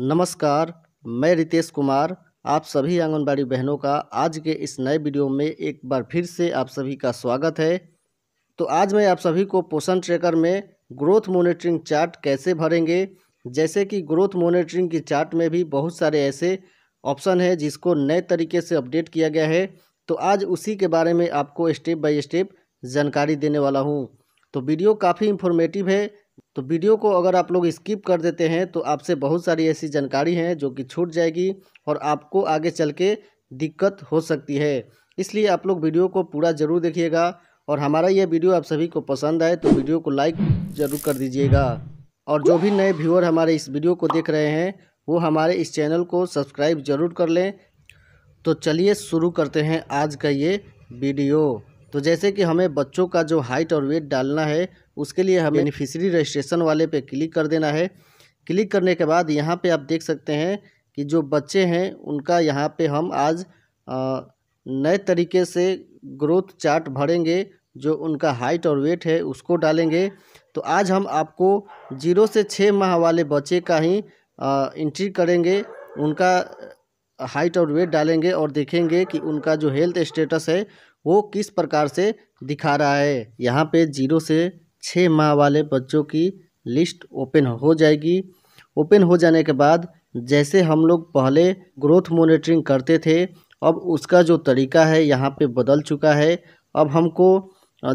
नमस्कार मैं रितेश कुमार आप सभी आंगनबाड़ी बहनों का आज के इस नए वीडियो में एक बार फिर से आप सभी का स्वागत है तो आज मैं आप सभी को पोषण ट्रेकर में ग्रोथ मोनिटरिंग चार्ट कैसे भरेंगे जैसे कि ग्रोथ मॉनिटरिंग की चार्ट में भी बहुत सारे ऐसे ऑप्शन है जिसको नए तरीके से अपडेट किया गया है तो आज उसी के बारे में आपको स्टेप बाय स्टेप जानकारी देने वाला हूँ तो वीडियो काफ़ी इन्फॉर्मेटिव है तो वीडियो को अगर आप लोग स्किप कर देते हैं तो आपसे बहुत सारी ऐसी जानकारी है जो कि छूट जाएगी और आपको आगे चल के दिक्कत हो सकती है इसलिए आप लोग वीडियो को पूरा ज़रूर देखिएगा और हमारा ये वीडियो आप सभी को पसंद आए तो वीडियो को लाइक ज़रूर कर दीजिएगा और जो भी नए व्यूअर हमारे इस वीडियो को देख रहे हैं वो हमारे इस चैनल को सब्सक्राइब ज़रूर कर लें तो चलिए शुरू करते हैं आज का ये वीडियो तो जैसे कि हमें बच्चों का जो हाइट और वेट डालना है उसके लिए हमें बेनिफिशरी रजिस्ट्रेशन वाले पे क्लिक कर देना है क्लिक करने के बाद यहाँ पे आप देख सकते हैं कि जो बच्चे हैं उनका यहाँ पे हम आज नए तरीके से ग्रोथ चार्ट भरेंगे जो उनका हाइट और वेट है उसको डालेंगे तो आज हम आपको जीरो से छः माह वाले बच्चे का ही इंट्री करेंगे उनका हाइट और वेट डालेंगे और देखेंगे कि उनका जो हेल्थ स्टेटस है वो किस प्रकार से दिखा रहा है यहाँ पे जीरो से छः माह वाले बच्चों की लिस्ट ओपन हो जाएगी ओपन हो जाने के बाद जैसे हम लोग पहले ग्रोथ मोनिटरिंग करते थे अब उसका जो तरीका है यहाँ पे बदल चुका है अब हमको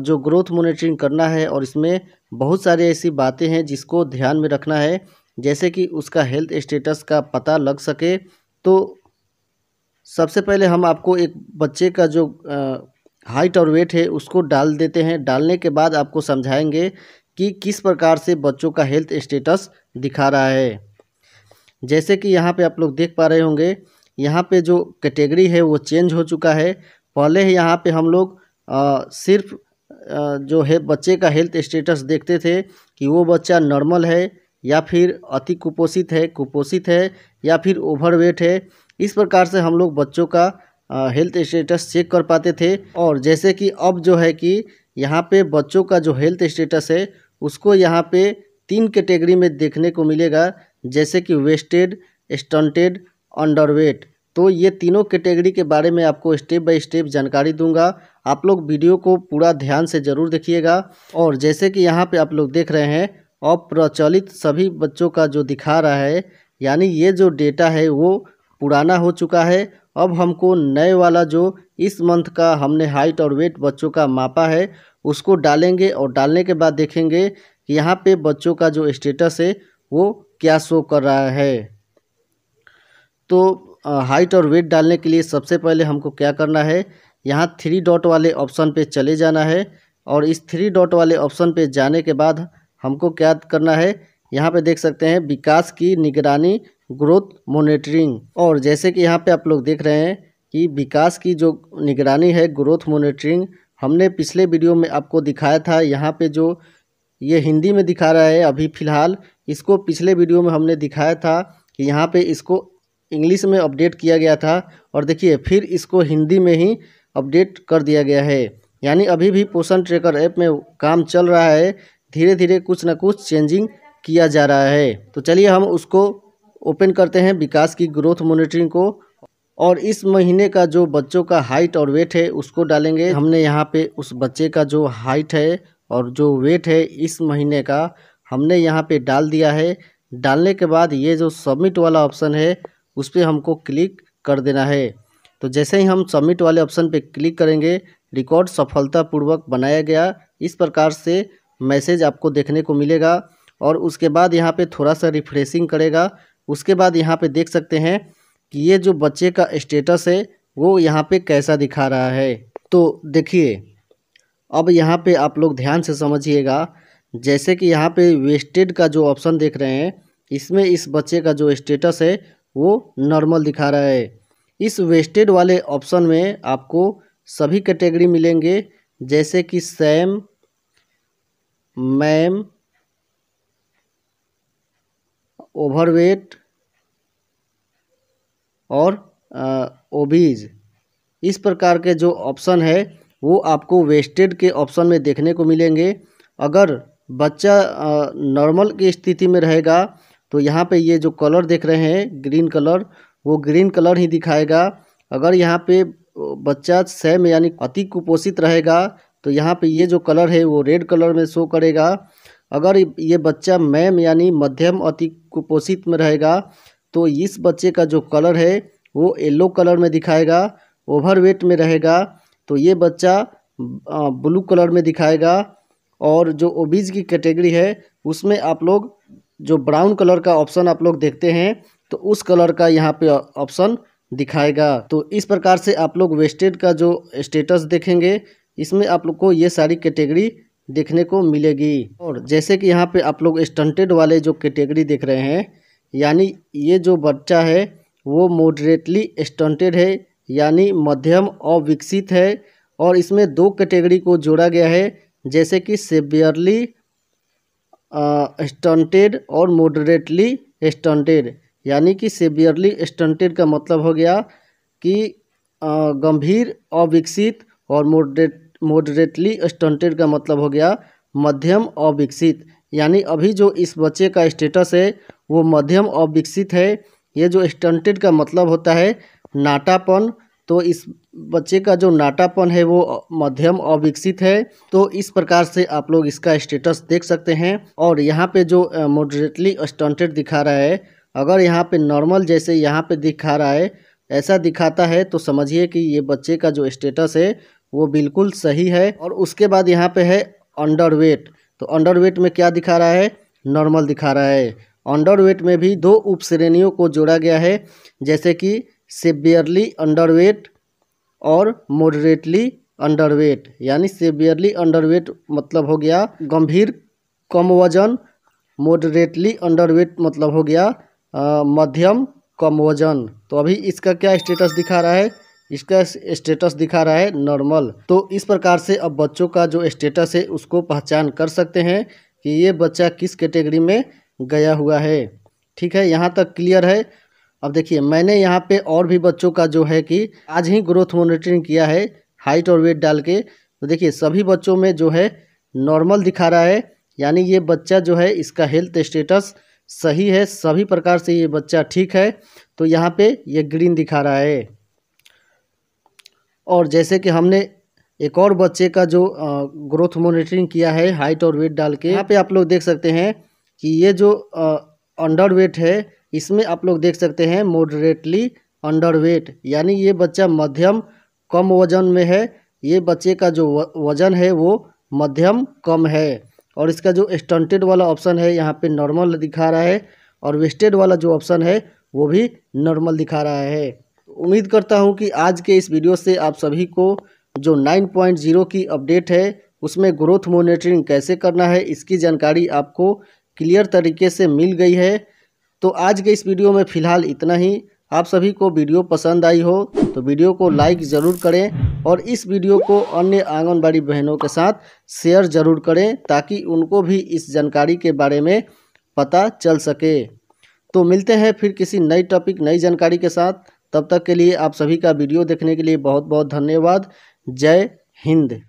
जो ग्रोथ मोनिटरिंग करना है और इसमें बहुत सारी ऐसी बातें हैं जिसको ध्यान में रखना है जैसे कि उसका हेल्थ स्टेटस का पता लग सके तो सबसे पहले हम आपको एक बच्चे का जो हाइट और वेट है उसको डाल देते हैं डालने के बाद आपको समझाएंगे कि किस प्रकार से बच्चों का हेल्थ स्टेटस दिखा रहा है जैसे कि यहाँ पे आप लोग देख पा रहे होंगे यहाँ पे जो कैटेगरी है वो चेंज हो चुका है पहले ही यहाँ पे हम लोग आ, सिर्फ आ, जो है बच्चे का हेल्थ स्टेटस देखते थे कि वो बच्चा नॉर्मल है या फिर अति कुपोषित है कुपोषित है या फिर ओवरवेट है इस प्रकार से हम लोग बच्चों का हेल्थ स्टेटस चेक कर पाते थे और जैसे कि अब जो है कि यहाँ पे बच्चों का जो हेल्थ स्टेटस है उसको यहाँ पे तीन कैटेगरी में देखने को मिलेगा जैसे कि वेस्टेड स्टंटेड अंडरवेट तो ये तीनों कैटेगरी के बारे में आपको स्टेप बाय स्टेप जानकारी दूंगा आप लोग वीडियो को पूरा ध्यान से ज़रूर देखिएगा और जैसे कि यहाँ पे आप लोग देख रहे हैं अप्रचलित सभी बच्चों का जो दिखा रहा है यानी ये जो डेटा है वो पुराना हो चुका है अब हमको नए वाला जो इस मंथ का हमने हाइट और वेट बच्चों का मापा है उसको डालेंगे और डालने के बाद देखेंगे कि यहाँ पे बच्चों का जो स्टेटस है वो क्या शो कर रहा है तो हाइट और वेट डालने के लिए सबसे पहले हमको क्या करना है यहाँ थ्री डॉट वाले ऑप्शन पे चले जाना है और इस थ्री डॉट वाले ऑप्शन पे जाने के बाद हमको क्या करना है यहाँ पे देख सकते हैं विकास की निगरानी ग्रोथ मोनिटरिंग और जैसे कि यहाँ पे आप लोग देख रहे हैं कि विकास की जो निगरानी है ग्रोथ मोनिटरिंग हमने पिछले वीडियो में आपको दिखाया था यहाँ पे जो ये हिंदी में दिखा रहा है अभी फ़िलहाल इसको पिछले वीडियो में हमने दिखाया था कि यहाँ पे इसको इंग्लिश में अपडेट किया गया था और देखिए फिर इसको हिंदी में ही अपडेट कर दिया गया है यानी अभी भी पोषण ट्रेकर ऐप में काम चल रहा है धीरे धीरे कुछ ना कुछ चेंजिंग किया जा रहा है तो चलिए हम उसको ओपन करते हैं विकास की ग्रोथ मोनिटरिंग को और इस महीने का जो बच्चों का हाइट और वेट है उसको डालेंगे हमने यहाँ पे उस बच्चे का जो हाइट है और जो वेट है इस महीने का हमने यहाँ पे डाल दिया है डालने के बाद ये जो सबमिट वाला ऑप्शन है उस पर हमको क्लिक कर देना है तो जैसे ही हम सबमिट वाले ऑप्शन पे क्लिक करेंगे रिकॉर्ड सफलतापूर्वक बनाया गया इस प्रकार से मैसेज आपको देखने को मिलेगा और उसके बाद यहाँ पे थोड़ा सा रिफ्रेशिंग करेगा उसके बाद यहाँ पे देख सकते हैं कि ये जो बच्चे का स्टेटस है वो यहाँ पे कैसा दिखा रहा है तो देखिए अब यहाँ पे आप लोग ध्यान से समझिएगा जैसे कि यहाँ पे वेस्टेड का जो ऑप्शन देख रहे हैं इसमें इस बच्चे का जो स्टेटस है वो नॉर्मल दिखा रहा है इस वेस्टेड वाले ऑप्शन में आपको सभी कैटेगरी मिलेंगे जैसे कि सैम मैम ओवरवेट और ओबीज इस प्रकार के जो ऑप्शन है वो आपको वेस्टेड के ऑप्शन में देखने को मिलेंगे अगर बच्चा नॉर्मल की स्थिति में रहेगा तो यहाँ पे ये जो कलर देख रहे हैं ग्रीन कलर वो ग्रीन कलर ही दिखाएगा अगर यहाँ पे बच्चा सैम यानी अति कुपोषित रहेगा तो यहाँ पे ये जो कलर है वो रेड कलर में शो करेगा अगर ये बच्चा मैम यानी मध्यम अति कुपोषित में रहेगा तो इस बच्चे का जो कलर है वो येलो कलर में दिखाएगा ओवरवेट में रहेगा तो ये बच्चा ब्लू कलर में दिखाएगा और जो ओबीज की कैटेगरी है उसमें आप लोग जो ब्राउन कलर का ऑप्शन आप लोग देखते हैं तो उस कलर का यहाँ पे ऑप्शन दिखाएगा तो इस प्रकार से आप लोग वेस्टेड का जो स्टेटस देखेंगे इसमें आप लोग को ये सारी कैटेगरी देखने को मिलेगी और जैसे कि यहाँ पे आप लोग स्टंटेड वाले जो कैटेगरी देख रहे हैं यानी ये जो बच्चा है वो मॉडरेटली स्टंटेड है यानी मध्यम अविकसित है और इसमें दो कैटेगरी को जोड़ा गया है जैसे कि सेवियरली स्टंटेड और मॉडरेटली स्टंटेड यानी कि सेवियरली स्टंटेड का मतलब हो गया कि गंभीर अविकसित और मॉडरेट मॉडरेटली स्टंटेड का मतलब हो गया मध्यम अविकसित यानी अभी जो इस बच्चे का स्टेटस है वो मध्यम अविकसित है ये जो स्टंटेड का मतलब होता है नाटापन तो इस बच्चे का जो नाटापन है वो मध्यम अविकसित है तो इस प्रकार से आप लोग इसका स्टेटस देख सकते हैं और यहाँ पे जो मॉडरेटली स्टंटेड दिखा रहा है अगर यहाँ पे नॉर्मल जैसे यहाँ पे दिखा रहा है ऐसा दिखाता है तो समझिए कि ये बच्चे का जो स्टेटस है वो बिल्कुल सही है और उसके बाद यहाँ पे है अंडर वेट तो अंडर वेट में क्या दिखा रहा है नॉर्मल दिखा रहा है अंडर वेट में भी दो उप श्रेणियों को जोड़ा गया है जैसे कि सेवियरली अंडर वेट और मॉडरेटली अंडर वेट यानी सेवियरली अंडर वेट मतलब हो गया गंभीर कम वजन मॉडरेटली अंडर वेट मतलब हो गया मध्यम कम वजन तो अभी इसका क्या स्टेटस दिखा रहा है इसका स्टेटस दिखा रहा है नॉर्मल तो इस प्रकार से अब बच्चों का जो स्टेटस है उसको पहचान कर सकते हैं कि ये बच्चा किस कैटेगरी में गया हुआ है ठीक है यहाँ तक क्लियर है अब देखिए मैंने यहाँ पे और भी बच्चों का जो है कि आज ही ग्रोथ मॉनिटरिंग किया है हाइट और वेट डाल के तो देखिए सभी बच्चों में जो है नॉर्मल दिखा रहा है यानी ये बच्चा जो है इसका हेल्थ स्टेटस सही है सभी प्रकार से ये बच्चा ठीक है तो यहाँ पे ये ग्रीन दिखा रहा है और जैसे कि हमने एक और बच्चे का जो ग्रोथ मॉनिटरिंग किया है हाइट और वेट डाल के यहाँ पे आप लोग देख सकते हैं कि ये जो अंडर वेट है इसमें आप लोग देख सकते हैं मॉडरेटली अंडर वेट यानी ये बच्चा मध्यम कम वजन में है ये बच्चे का जो वजन है वो मध्यम कम है और इसका जो स्टंटेड वाला ऑप्शन है यहाँ पे नॉर्मल दिखा रहा है और वेस्टेड वाला जो ऑप्शन है वो भी नॉर्मल दिखा रहा है उम्मीद करता हूँ कि आज के इस वीडियो से आप सभी को जो 9.0 की अपडेट है उसमें ग्रोथ मोनिटरिंग कैसे करना है इसकी जानकारी आपको क्लियर तरीके से मिल गई है तो आज के इस वीडियो में फ़िलहाल इतना ही आप सभी को वीडियो पसंद आई हो तो वीडियो को लाइक ज़रूर करें और इस वीडियो को अन्य आंगनबाड़ी बहनों के साथ शेयर ज़रूर करें ताकि उनको भी इस जानकारी के बारे में पता चल सके तो मिलते हैं फिर किसी नई टॉपिक नई जानकारी के साथ तब तक के लिए आप सभी का वीडियो देखने के लिए बहुत बहुत धन्यवाद जय हिंद